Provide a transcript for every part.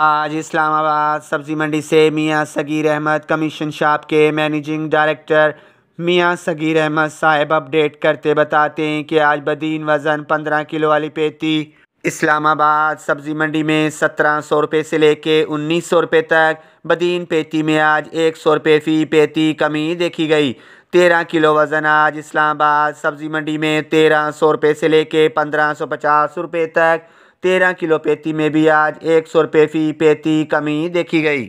आज इस्लामाबाद सब्ज़ी मंडी से मियां सगीर अहमद कमीशन शॉप के मैनेजिंग डायरेक्टर मियां सगीर अहमद साहब अपडेट करते बताते हैं कि आज बदीन वज़न पंद्रह किलो वाली पेती इस्लामाबाद सब्ज़ी मंडी में सत्रह सौ रुपये से लेके उन्नीस सौ रुपये तक बदीन पेती में आज एक सौ रुपये फ़ी पेती कमी देखी गई तेरह किलो वज़न आज इस्लामाबाद सब्ज़ी मंडी में तेरह सौ रुपये से कर पंद्रह सौ पचास रुपये तक तेरह किलो पेती में भी आज एक सौ रुपये फी पेती कमी देखी गई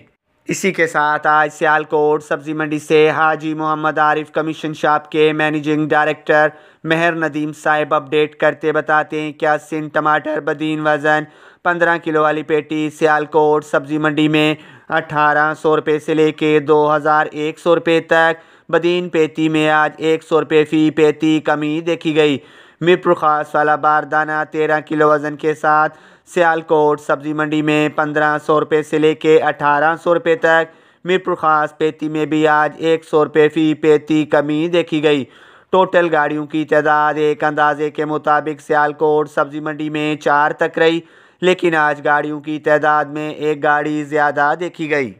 इसी के साथ आज सियालकोट सब्जी मंडी से हाजी मोहम्मद आरिफ कमीशन शॉप के मैनेजिंग डायरेक्टर मेहर नदीम साहिब अपडेट करते बताते हैं क्या सिंध टमाटर बदीन वज़न पंद्रह किलो वाली पेटी सियालकोट सब्जी मंडी में अठारह सौ रुपये से लेके दो हज़ार एक सौ रुपये तक बदीन पेती में आज एक सौ रुपये फ़ी पेती कमी देखी गई खास वाला दाना तेरह किलो वज़न के साथ सियालकोट सब्ज़ी मंडी में पंद्रह सौ रुपये से लेके अठारह सौ रुपये तक मीरपुर खास पेती में भी आज एक सौ रुपये फ़ी पेती कमी देखी गई टोटल गाड़ियों की तादाद एक अंदाजे के मुताबिक सियालकोट सब्ज़ी मंडी में चार तक रही लेकिन आज गाड़ियों की तादाद में एक गाड़ी ज़्यादा देखी गई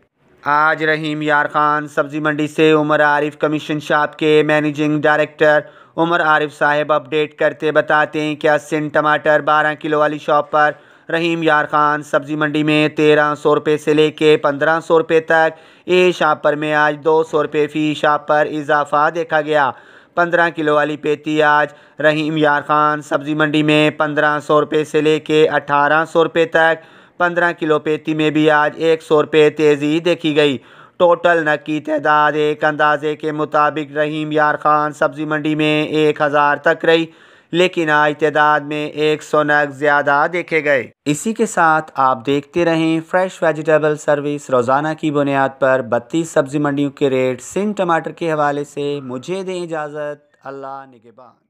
आज रहीम यार खान सब्ज़ी मंडी से उमर आरिफ कमीशन शॉप के मैनेजिंग डायरेक्टर उमर आरिफ साहब अपडेट करते बताते हैं कि अस्सिन टमाटर बारह किलो वाली शॉप पर रहीम यार खान सब्ज़ी मंडी में तेरह सौ रुपये से लेके पंद्रह सौ रुपये तक ए शाप पर में आज दो सौ रुपये फ़ी शॉप पर इजाफा देखा गया पंद्रह किलो वाली पेती आज रहीम यार खान सब्ज़ी मंडी में पंद्रह सौ रुपये से लेके अठारह सौ रुपये तक पंद्रह किलो पेटी में भी आज एक सौ रुपये तेज़ी देखी गई टोटल नक की तदाद एक अंदाजे के मुताबिक रहीम यार खान सब्ज़ी मंडी में एक हज़ार तक रही लेकिन आज तदाद में एक सौ नग ज़्यादा देखे गए इसी के साथ आप देखते रहें फ्रेश वेजिटेबल सर्विस रोज़ाना की बुनियाद पर बत्तीस सब्ज़ी मंडियों के रेट सिंह टमाटर के हवाले से मुझे दें इजाज़त अल्लाह निगबान